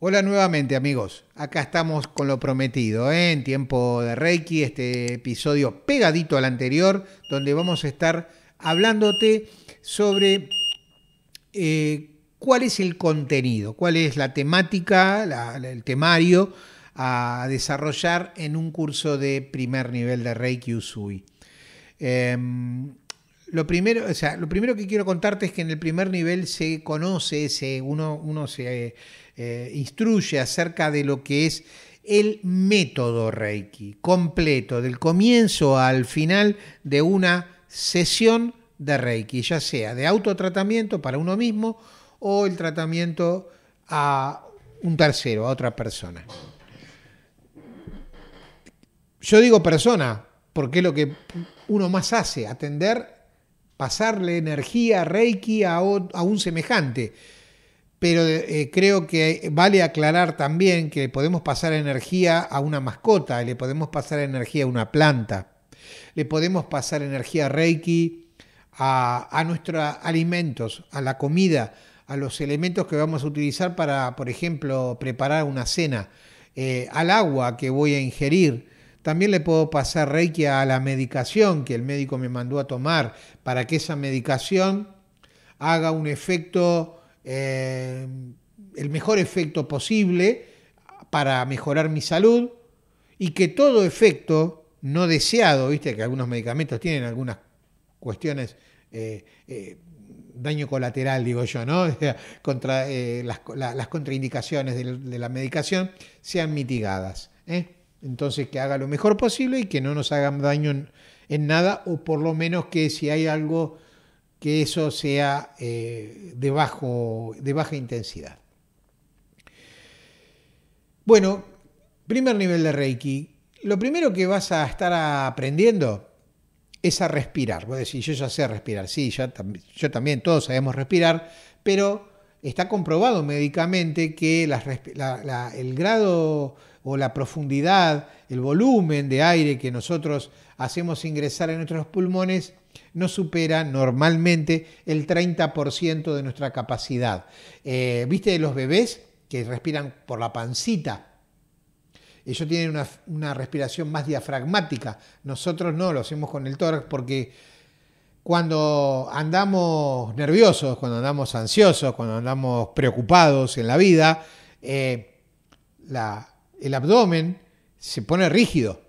Hola nuevamente amigos, acá estamos con lo prometido, ¿eh? en tiempo de Reiki, este episodio pegadito al anterior, donde vamos a estar hablándote sobre eh, cuál es el contenido, cuál es la temática, el temario a desarrollar en un curso de primer nivel de Reiki Usui. Em, lo primero, sea, lo primero que quiero contarte es que en el primer nivel se conoce, uno, se eh, instruye acerca de lo que es el método Reiki completo, del comienzo al final de una sesión de Reiki, ya sea de autotratamiento para uno mismo o el tratamiento a un tercero, a otra persona. Yo digo persona porque es lo que uno más hace, atender pasarle energía Reiki a, un semejante. Pero eh, creo que vale aclarar también que podemos pasar energía a una mascota, le podemos pasar energía a una planta, le podemos pasar energía Reiki a, nuestros alimentos, a la comida, a los elementos que vamos a utilizar para, por ejemplo, preparar una cena, eh, al agua que voy a ingerir, también le puedo pasar reiki a la medicación que el médico me mandó a tomar para que esa medicación haga un efecto, eh, el mejor efecto posible para mejorar mi salud y que todo efecto no deseado, viste que algunos medicamentos tienen algunas cuestiones, eh, eh, daño colateral, digo yo, ¿no? Contra, las, contraindicaciones de, de, la medicación sean mitigadas. Entonces que haga lo mejor posible y que no nos hagan daño en, nada, o por lo menos que si hay algo que eso sea eh, de, bajo, de baja intensidad. Bueno, primer nivel de Reiki. Lo primero que vas a estar aprendiendo es a respirar. a decir yo ya sé respirar. Sí, ya, yo también, todos sabemos respirar, pero está comprobado médicamente que el grado o la profundidad, el volumen de aire que nosotros hacemos ingresar en nuestros pulmones no supera normalmente el 30% de nuestra capacidad. Viste eh, ¿Viste los bebés que respiran por la pancita? Ellos tienen una, una respiración más diafragmática. Nosotros no, lo hacemos con el tórax porque cuando andamos nerviosos, cuando andamos ansiosos, cuando andamos preocupados en la vida, eh, el abdomen se pone rígido.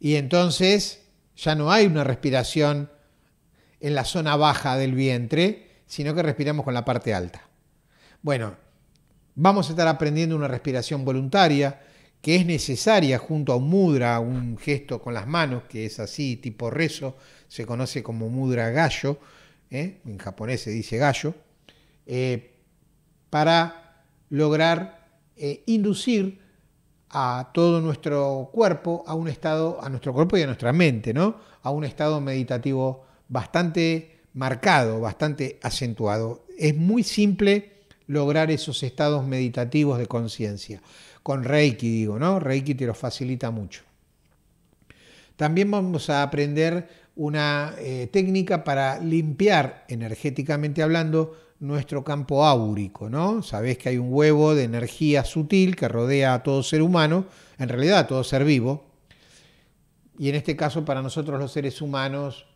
Y entonces ya no hay una respiración en la zona baja del vientre, sino que respiramos con la parte alta. Bueno, vamos a estar aprendiendo una respiración voluntaria, que es necesaria junto a un mudra, un gesto con las manos, que es así, tipo rezo, se conoce como mudra gallo, ¿eh? en japonés se dice gallo, eh, para lograr eh, inducir a todo nuestro cuerpo, a un estado, a nuestro cuerpo y a nuestra mente, ¿no? A un estado meditativo bastante marcado, bastante acentuado. Es muy simple lograr esos estados meditativos de conciencia con Reiki, digo, ¿no? Reiki te lo facilita mucho. También vamos a aprender una eh, técnica para limpiar energéticamente hablando nuestro campo áurico, ¿no? Sabés que hay un huevo de energía sutil que rodea a todo ser humano, en realidad a todo ser vivo, y en este caso para nosotros los seres humanos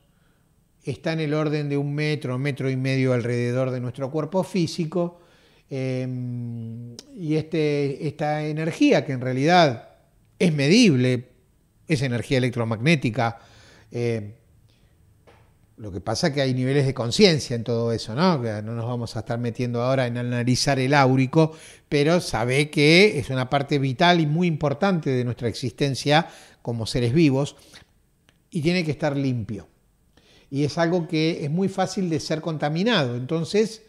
está en el orden de un metro, metro y medio alrededor de nuestro cuerpo físico, Em, y este, esta energía, que en realidad es medible, es energía electromagnética, em, lo que pasa que hay niveles de conciencia en todo eso, ¿no? no nos vamos a estar metiendo ahora en analizar el áurico, pero sabe que es una parte vital y muy importante de nuestra existencia como seres vivos y tiene que estar limpio. Y es algo que es muy fácil de ser contaminado. Entonces,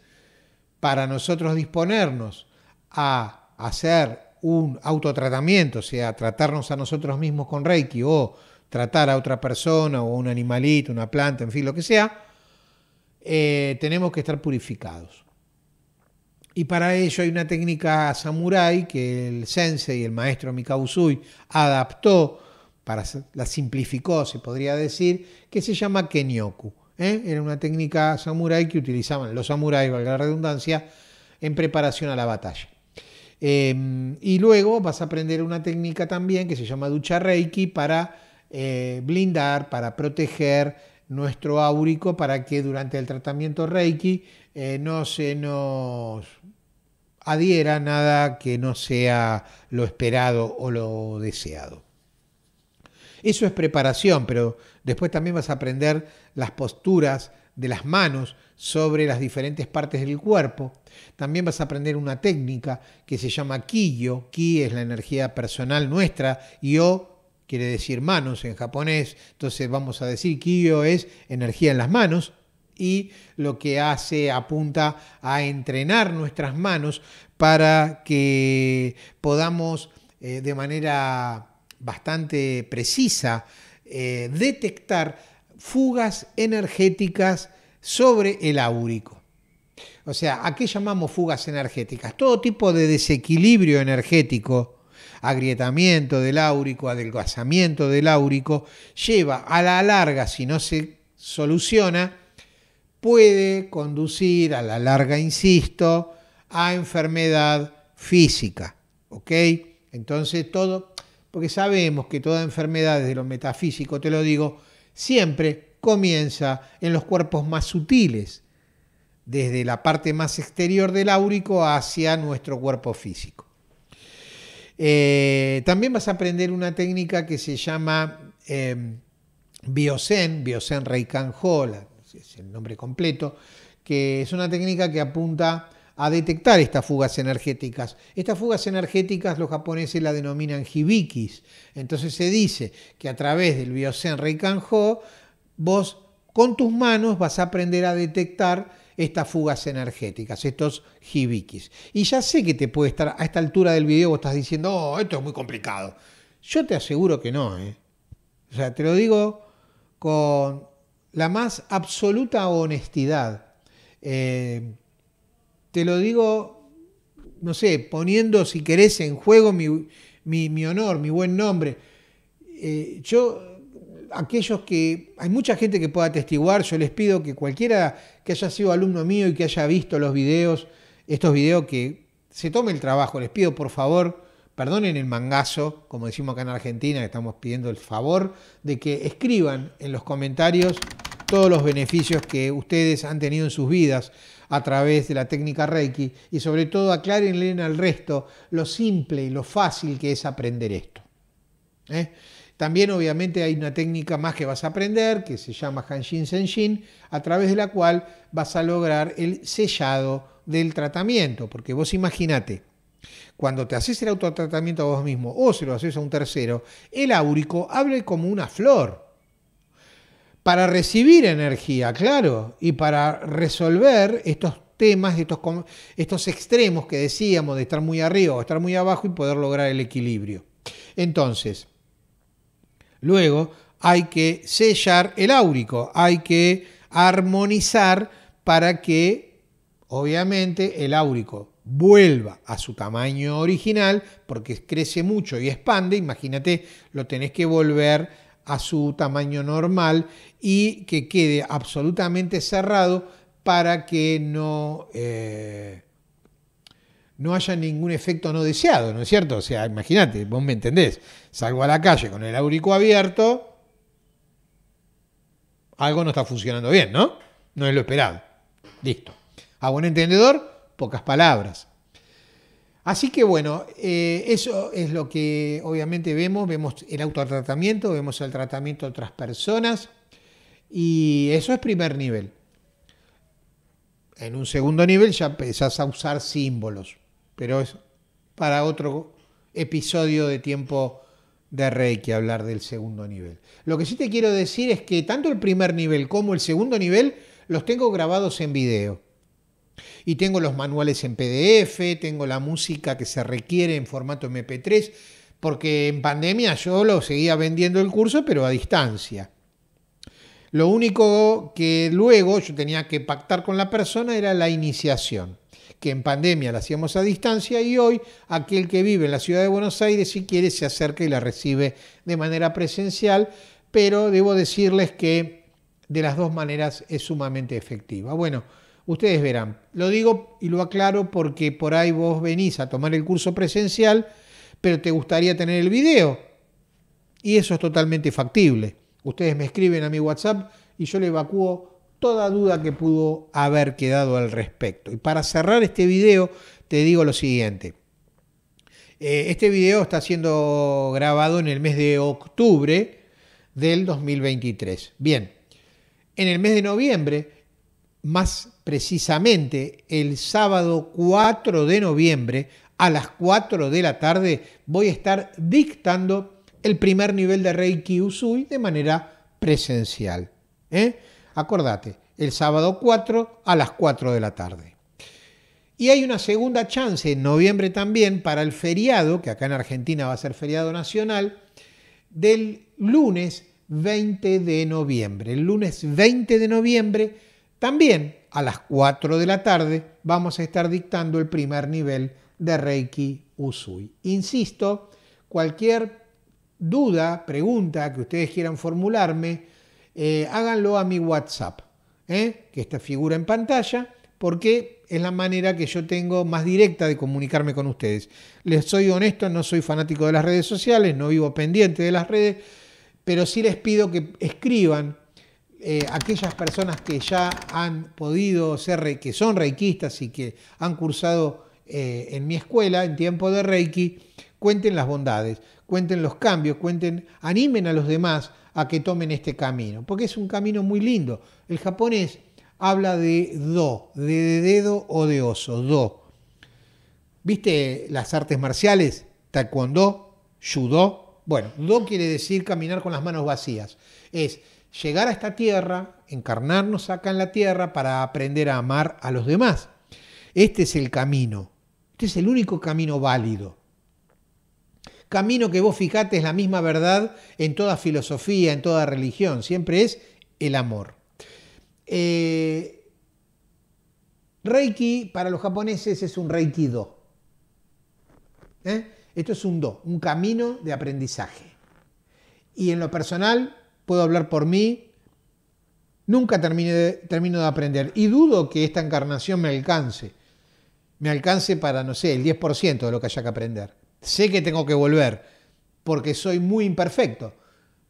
para nosotros disponernos a hacer un autotratamiento, o sea, tratarnos a nosotros mismos con Reiki o tratar a otra persona o un animalito, una planta, en fin, lo que sea, eh, tenemos que estar purificados. Y para ello hay una técnica samurai que el sensei, el maestro Mikausui adaptó, para, la simplificó, se podría decir, que se llama Kenyoku. ¿eh? Era una técnica samurái que utilizaban los samuráis, valga la redundancia, en preparación a la batalla. Em, y luego vas a aprender una técnica también que se llama ducha reiki para eh, blindar, para proteger nuestro áurico, para que durante el tratamiento reiki eh, no se nos adhiera nada que no sea lo esperado o lo deseado. Eso es preparación, pero después también vas a aprender las posturas de las manos sobre las diferentes partes del cuerpo. También vas a aprender una técnica que se llama Kiyo. Ki es la energía personal nuestra y O quiere decir manos en japonés. Entonces vamos a decir Kiyo es energía en las manos y lo que hace apunta a entrenar nuestras manos para que podamos eh, de manera bastante precisa, eh, detectar fugas energéticas sobre el áurico. O sea, ¿a qué llamamos fugas energéticas? Todo tipo de desequilibrio energético, agrietamiento del áurico, adelgazamiento del áurico, lleva a la larga, si no se soluciona, puede conducir a la larga, insisto, a enfermedad física. ¿Ok? Entonces todo, porque sabemos que toda enfermedad, desde lo metafísico te lo digo, siempre comienza en los cuerpos más sutiles, desde la parte más exterior del áurico hacia nuestro cuerpo físico. Eh, también vas a aprender una técnica que se llama em, Biocen, Biosen, Biosen Ho, es el nombre completo, que es una técnica que apunta a detectar estas fugas energéticas. Estas fugas energéticas los japoneses la denominan hibikis. Entonces se dice que a través del Biosen Reikanjo vos con tus manos vas a aprender a detectar estas fugas energéticas, estos hibikis. Y ya sé que te puede estar, a esta altura del video vos estás diciendo, oh, esto es muy complicado. Yo te aseguro que no. ¿eh? O sea, te lo digo con la más absoluta honestidad. Eh, te lo digo, no sé, poniendo si querés en juego mi, honor, mi buen nombre. Eh, yo, aquellos que, hay mucha gente que pueda atestiguar, yo les pido que cualquiera que haya sido alumno mío y que haya visto los videos, estos videos que se tome el trabajo, les pido por favor, perdonen el mangazo, como decimos acá en Argentina, que estamos pidiendo el favor de que escriban en los comentarios todos los beneficios que ustedes han tenido en sus vidas a través de la técnica Reiki y sobre todo aclárenle al resto lo simple y lo fácil que es aprender esto. ¿eh? También obviamente hay una técnica más que vas a aprender que se llama Hanshin Senshin, a través de la cual vas a lograr el sellado del tratamiento, porque vos imaginate, cuando te haces el autotratamiento a vos mismo o se lo haces a un tercero, el áurico abre como una flor para recibir energía, claro, y para resolver estos temas, estos, estos extremos que decíamos de estar muy arriba o estar muy abajo y poder lograr el equilibrio. Entonces, luego hay que sellar el áurico, hay que armonizar para que, obviamente, el áurico vuelva a su tamaño original, porque crece mucho y expande, imagínate, lo tenés que volver a su tamaño normal y que quede absolutamente cerrado para que no, eh, no haya ningún efecto no deseado, ¿no es cierto? O sea, imagínate, vos me entendés, salgo a la calle con el aurico abierto, algo no está funcionando bien, ¿no? No es lo esperado. Listo. A buen entendedor, pocas palabras. Así que bueno, eh, eso es lo que obviamente vemos, vemos el autotratamiento, vemos el tratamiento de otras personas y eso es primer nivel. En un segundo nivel ya empezás a usar símbolos, pero es para otro episodio de tiempo de que hablar del segundo nivel. Lo que sí te quiero decir es que tanto el primer nivel como el segundo nivel los tengo grabados en video. Y tengo los manuales en PDF, tengo la música que se requiere en formato MP3, porque en pandemia yo lo seguía vendiendo el curso, pero a distancia. Lo único que luego yo tenía que pactar con la persona era la iniciación, que en pandemia la hacíamos a distancia y hoy aquel que vive en la ciudad de Buenos Aires, si quiere, se acerca y la recibe de manera presencial, pero debo decirles que de las dos maneras es sumamente efectiva. Bueno, Ustedes verán. Lo digo y lo aclaro porque por ahí vos venís a tomar el curso presencial, pero te gustaría tener el video. Y eso es totalmente factible. Ustedes me escriben a mi WhatsApp y yo le evacúo toda duda que pudo haber quedado al respecto. Y para cerrar este video, te digo lo siguiente. Eh, este video está siendo grabado en el mes de octubre del 2023. Bien, en el mes de noviembre más precisamente el sábado 4 de noviembre a las 4 de la tarde voy a estar dictando el primer nivel de Reiki Usui de manera presencial. ¿eh? Acordate, el sábado 4 a las 4 de la tarde. Y hay una segunda chance en noviembre también para el feriado, que acá en Argentina va a ser feriado nacional, del lunes 20 de noviembre. El lunes 20 de noviembre también a las 4 de la tarde vamos a estar dictando el primer nivel de Reiki Usui. Insisto, cualquier duda, pregunta que ustedes quieran formularme, eh, háganlo a mi WhatsApp, ¿eh? que esta figura en pantalla, porque es la manera que yo tengo más directa de comunicarme con ustedes. Les soy honesto, no soy fanático de las redes sociales, no vivo pendiente de las redes, pero sí les pido que escriban eh, aquellas personas que ya han podido ser, que son reikistas y que han cursado eh, en mi escuela en tiempo de reiki, cuenten las bondades, cuenten los cambios, cuenten, animen a los demás a que tomen este camino, porque es un camino muy lindo. El japonés habla de do, de dedo o de oso, do. ¿Viste las artes marciales? Taekwondo, judo. Bueno, do quiere decir caminar con las manos vacías. Es llegar a esta tierra, encarnarnos acá en la tierra para aprender a amar a los demás. Este es el camino, este es el único camino válido. Camino que vos fijate es la misma verdad en toda filosofía, en toda religión, siempre es el amor. Eh, Reiki para los japoneses es un Reiki Do. ¿Eh? Esto es un Do, un camino de aprendizaje. Y en lo personal, puedo hablar por mí, nunca termino de aprender y dudo que esta encarnación me alcance. Me alcance para, no sé, el 10% de lo que haya que aprender. Sé que tengo que volver porque soy muy imperfecto.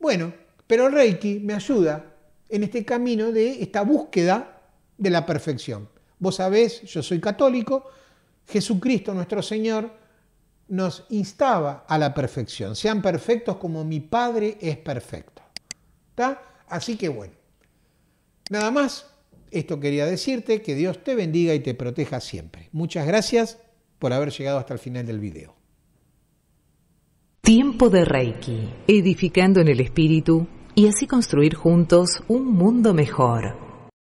Bueno, pero Reiki me ayuda en este camino de esta búsqueda de la perfección. Vos sabés, yo soy católico, Jesucristo nuestro Señor nos instaba a la perfección. Sean perfectos como mi Padre es perfecto. Así que bueno. Nada más, esto quería decirte, que Dios te bendiga y te proteja siempre. Muchas gracias por haber llegado hasta el final del video. Tiempo de Reiki, edificando en el espíritu y así construir juntos un mundo mejor.